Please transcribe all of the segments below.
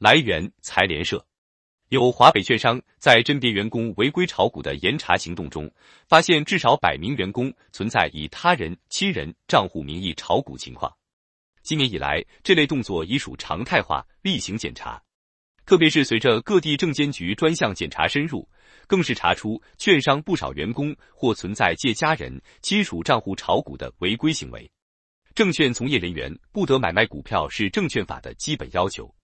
来源财联社，有华北券商在甄别员工违规炒股的严查行动中，发现至少百名员工存在以他人、亲人账户名义炒股情况。今年以来，这类动作已属常态化、例行检查。特别是随着各地证监局专项检查深入，更是查出券商不少员工或存在借家人、亲属账户炒股的违规行为。证券从业人员不得买卖股票是证券法的基本要求。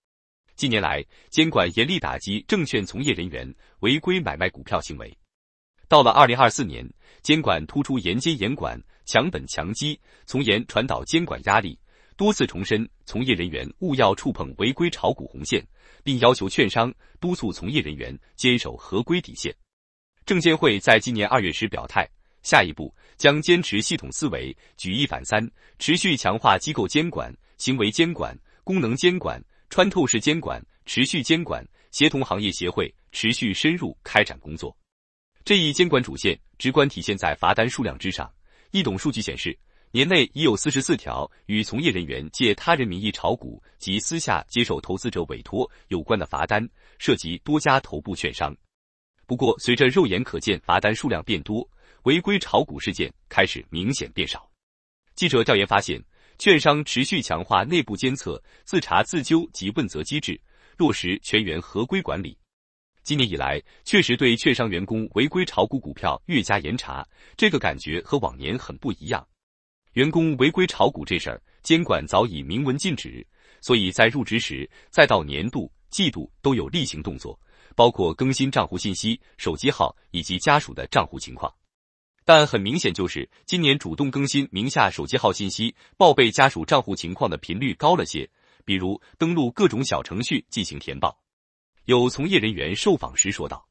近年来，监管严厉打击证券从业人员违规买卖股票行为。到了二零二四年，监管突出严监严管、强本强基，从严传导监管压力，多次重申从业人员务要触碰违规炒股红线，并要求券商督促从业人员坚守合规底线。证监会在今年二月时表态，下一步将坚持系统思维，举一反三，持续强化机构监管、行为监管、功能监管。穿透式监管、持续监管、协同行业协会，持续深入开展工作。这一监管主线直观体现在罚单数量之上。易懂数据显示，年内已有四十四条与从业人员借他人名义炒股及私下接受投资者委托有关的罚单，涉及多家头部券商。不过，随着肉眼可见罚单数量变多，违规炒股事件开始明显变少。记者调研发现。券商持续强化内部监测、自查自纠及问责机制，落实全员合规管理。今年以来，确实对券商员工违规炒股股票越加严查，这个感觉和往年很不一样。员工违规炒股这事儿，监管早已明文禁止，所以在入职时，再到年度、季度都有例行动作，包括更新账户信息、手机号以及家属的账户情况。但很明显，就是今年主动更新名下手机号信息、报备家属账户情况的频率高了些，比如登录各种小程序进行填报。有从业人员受访时说道：“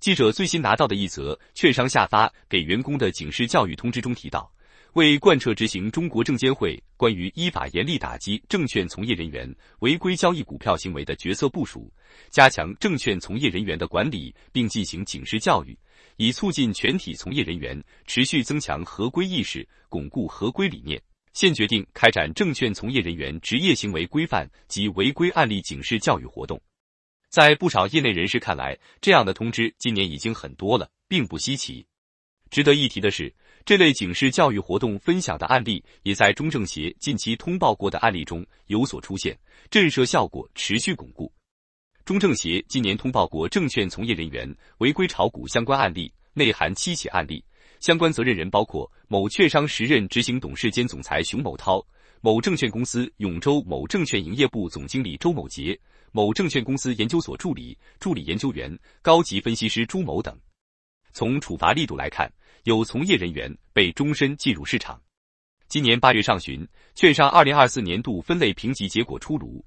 记者最新拿到的一则券商下发给员工的警示教育通知中提到。”为贯彻执行中国证监会关于依法严厉打击证券从业人员违规交易股票行为的决策部署，加强证券从业人员的管理，并进行警示教育，以促进全体从业人员持续增强合规意识，巩固合规理念，现决定开展证券从业人员职业行为规范及违规案例警示教育活动。在不少业内人士看来，这样的通知今年已经很多了，并不稀奇。值得一提的是。这类警示教育活动分享的案例，也在中政协近期通报过的案例中有所出现，震慑效果持续巩固。中政协今年通报过证券从业人员违规炒股相关案例，内含七起案例，相关责任人包括某券商时任执行董事兼总裁熊某涛、某证券公司永州某证券营业部总经理周某杰、某证券公司研究所助理助理研究员高级分析师朱某等。从处罚力度来看。有从业人员被终身禁入市场。今年八月上旬，券商二零二四年度分类评级结果出炉，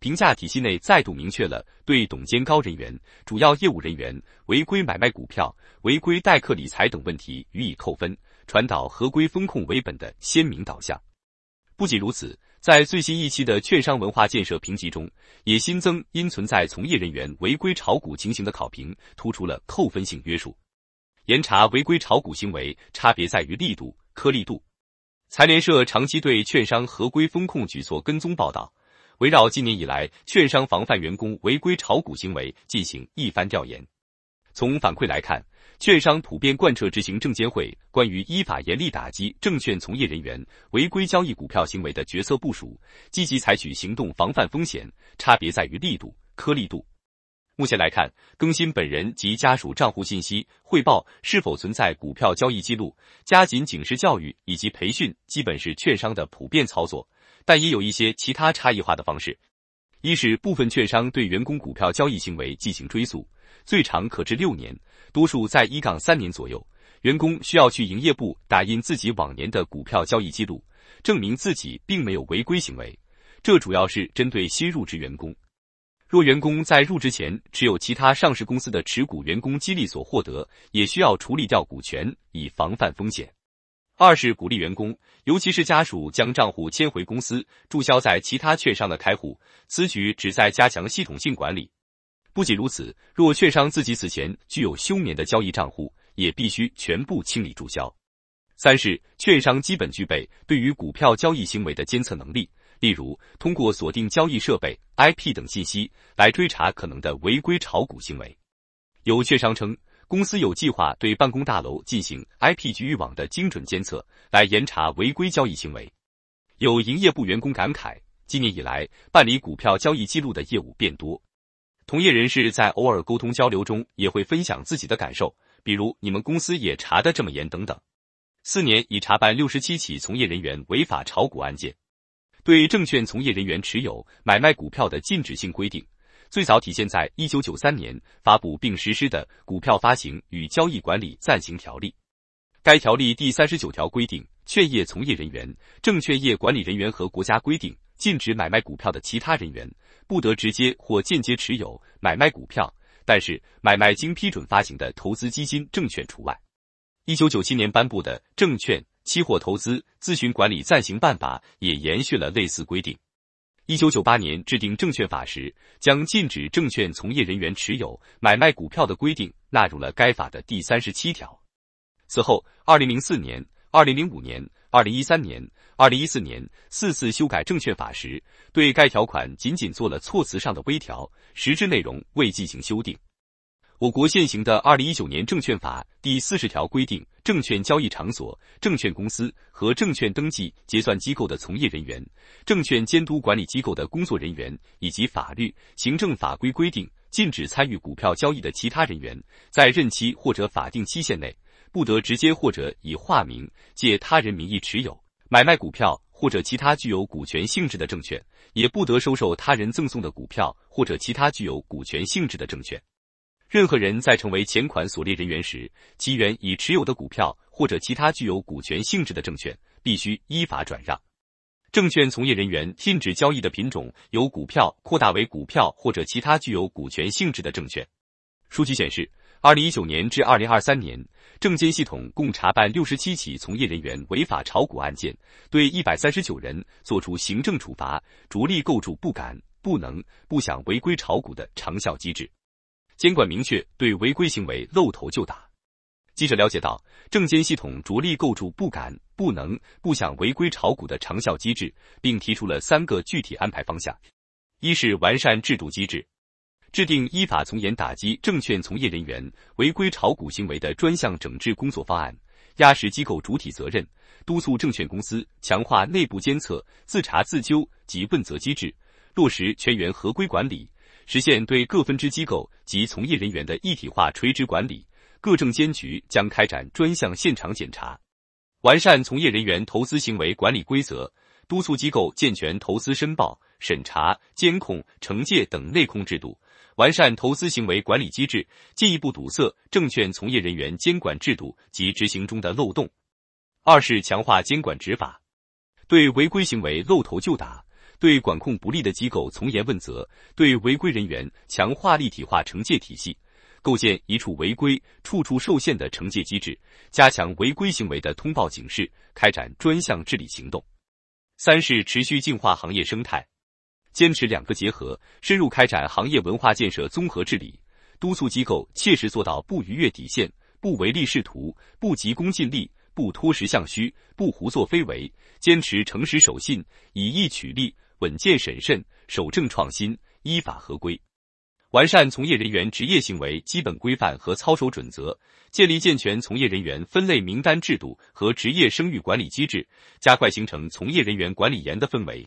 评价体系内再度明确了对董监高人员、主要业务人员违规买卖股票、违规代客理财等问题予以扣分，传导合规风控为本的鲜明导向。不仅如此，在最新一期的券商文化建设评级中，也新增因存在从业人员违规炒股情形的考评，突出了扣分性约束。严查违规炒股行为，差别在于力度、颗粒度。财联社长期对券商合规风控举措跟踪报道，围绕今年以来券商防范员工违规炒股行为进行一番调研。从反馈来看，券商普遍贯彻执行证监会关于依法严厉打击证券从业人员违规交易股票行为的决策部署，积极采取行动防范风险。差别在于力度、颗粒度。目前来看，更新本人及家属账户信息、汇报是否存在股票交易记录、加紧警示教育以及培训，基本是券商的普遍操作。但也有一些其他差异化的方式。一是部分券商对员工股票交易行为进行追溯，最长可至六年，多数在一杠三年左右。员工需要去营业部打印自己往年的股票交易记录，证明自己并没有违规行为。这主要是针对新入职员工。若员工在入职前持有其他上市公司的持股，员工激励所获得也需要处理掉股权，以防范风险。二是鼓励员工，尤其是家属将账户迁回公司，注销在其他券商的开户，此举旨在加强系统性管理。不仅如此，若券商自己此前具有休眠的交易账户，也必须全部清理注销。三是券商基本具备对于股票交易行为的监测能力。例如，通过锁定交易设备、IP 等信息来追查可能的违规炒股行为。有券商称，公司有计划对办公大楼进行 IP 局域网的精准监测，来严查违规交易行为。有营业部员工感慨，今年以来办理股票交易记录的业务变多。同业人士在偶尔沟通交流中也会分享自己的感受，比如你们公司也查得这么严等等。四年已查办六十七起从业人员违法炒股案件。对证券从业人员持有、买卖股票的禁止性规定，最早体现在1993年发布并实施的《股票发行与交易管理暂行条例》。该条例第三十九条规定，券业从业人员、证券业管理人员和国家规定禁止买卖股票的其他人员，不得直接或间接持有、买卖股票，但是买卖经批准发行的投资基金证券除外。1997年颁布的《证券》期货投资咨询管理暂行办法也延续了类似规定。一九九八年制定证券法时，将禁止证券从业人员持有、买卖股票的规定纳入了该法的第三十七条。此后，二零零四年、二零零五年、二零一三年、二零一四年四次修改证券法时，对该条款仅仅做了措辞上的微调，实质内容未进行修订。我国现行的《二零一九年证券法》第四十条规定，证券交易场所、证券公司和证券登记结算机构的从业人员、证券监督管理机构的工作人员以及法律、行政法规规定禁止参与股票交易的其他人员，在任期或者法定期限内，不得直接或者以化名、借他人名义持有、买卖股票或者其他具有股权性质的证券，也不得收受他人赠送的股票或者其他具有股权性质的证券。任何人在成为前款所列人员时，其原已持有的股票或者其他具有股权性质的证券，必须依法转让。证券从业人员禁止交易的品种由股票扩大为股票或者其他具有股权性质的证券。数据显示，二零一九年至二零二三年，证监系统共查办六十七起从业人员违法炒股案件，对一百三十九人作出行政处罚，着力构筑不敢、不能、不想违规炒股的长效机制。监管明确对违规行为露头就打。记者了解到，证监系统着力构筑不敢、不能、不想违规炒股的长效机制，并提出了三个具体安排方向：一是完善制度机制，制定依法从严打击证券从业人员违规炒股行为的专项整治工作方案，压实机构主体责任，督促证券公司强化内部监测、自查自纠及问责机制，落实全员合规管理。实现对各分支机构及从业人员的一体化垂直管理。各证监局将开展专项现场检查，完善从业人员投资行为管理规则，督促机构健全投资申报、审查、监控、惩戒等内控制度，完善投资行为管理机制，进一步堵塞证券从业人员监管制度及执行中的漏洞。二是强化监管执法，对违规行为露头就打。对管控不力的机构从严问责，对违规人员强化立体化惩戒体系，构建一处违规处处受限的惩戒机制，加强违规行为的通报警示，开展专项治理行动。三是持续净化行业生态，坚持两个结合，深入开展行业文化建设综合治理，督促机构切实做到不逾越底线、不唯利是图、不急功近利、不脱实向虚、不胡作非为，坚持诚实守信，以义取利。稳健审慎，守正创新，依法合规，完善从业人员职业行为基本规范和操守准则，建立健全从业人员分类名单制度和职业声誉管理机制，加快形成从业人员管理严的氛围。